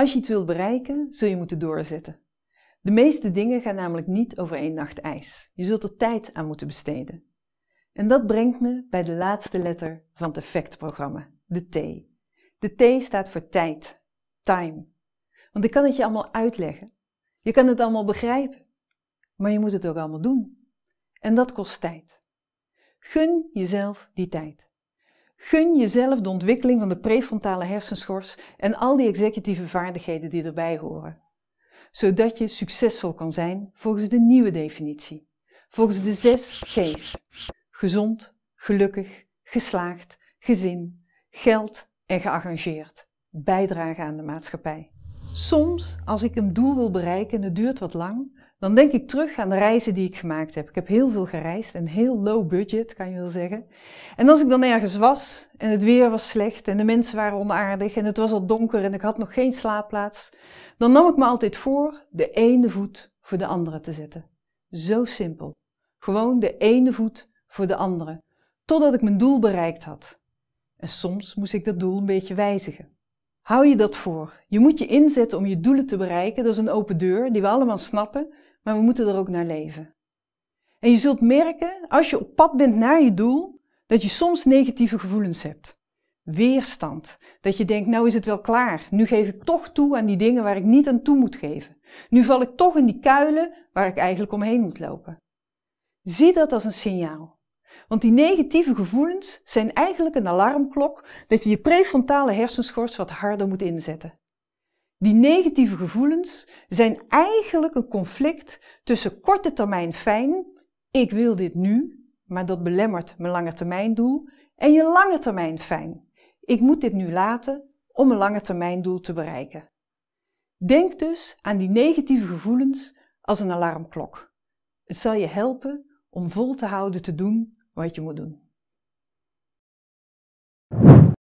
Als je iets wilt bereiken, zul je moeten doorzetten. De meeste dingen gaan namelijk niet over één nacht ijs. Je zult er tijd aan moeten besteden. En dat brengt me bij de laatste letter van het effectprogramma, de T. De T staat voor tijd, time. Want ik kan het je allemaal uitleggen. Je kan het allemaal begrijpen. Maar je moet het ook allemaal doen. En dat kost tijd. Gun jezelf die tijd. Gun jezelf de ontwikkeling van de prefrontale hersenschors en al die executieve vaardigheden die erbij horen. Zodat je succesvol kan zijn volgens de nieuwe definitie. Volgens de zes G's. Gezond, gelukkig, geslaagd, gezin, geld en gearrangeerd. Bijdragen aan de maatschappij. Soms, als ik een doel wil bereiken en het duurt wat lang, dan denk ik terug aan de reizen die ik gemaakt heb. Ik heb heel veel gereisd en heel low budget, kan je wel zeggen. En als ik dan ergens was en het weer was slecht en de mensen waren onaardig en het was al donker en ik had nog geen slaapplaats, dan nam ik me altijd voor de ene voet voor de andere te zetten. Zo simpel. Gewoon de ene voet voor de andere, totdat ik mijn doel bereikt had. En soms moest ik dat doel een beetje wijzigen. Hou je dat voor. Je moet je inzetten om je doelen te bereiken. Dat is een open deur die we allemaal snappen maar we moeten er ook naar leven. En je zult merken, als je op pad bent naar je doel, dat je soms negatieve gevoelens hebt. Weerstand. Dat je denkt, nou is het wel klaar. Nu geef ik toch toe aan die dingen waar ik niet aan toe moet geven. Nu val ik toch in die kuilen waar ik eigenlijk omheen moet lopen. Zie dat als een signaal. Want die negatieve gevoelens zijn eigenlijk een alarmklok dat je je prefrontale hersenschors wat harder moet inzetten. Die negatieve gevoelens zijn eigenlijk een conflict tussen korte termijn fijn, ik wil dit nu, maar dat belemmert mijn lange termijn doel, en je lange termijn fijn, ik moet dit nu laten om mijn lange termijn doel te bereiken. Denk dus aan die negatieve gevoelens als een alarmklok. Het zal je helpen om vol te houden te doen wat je moet doen.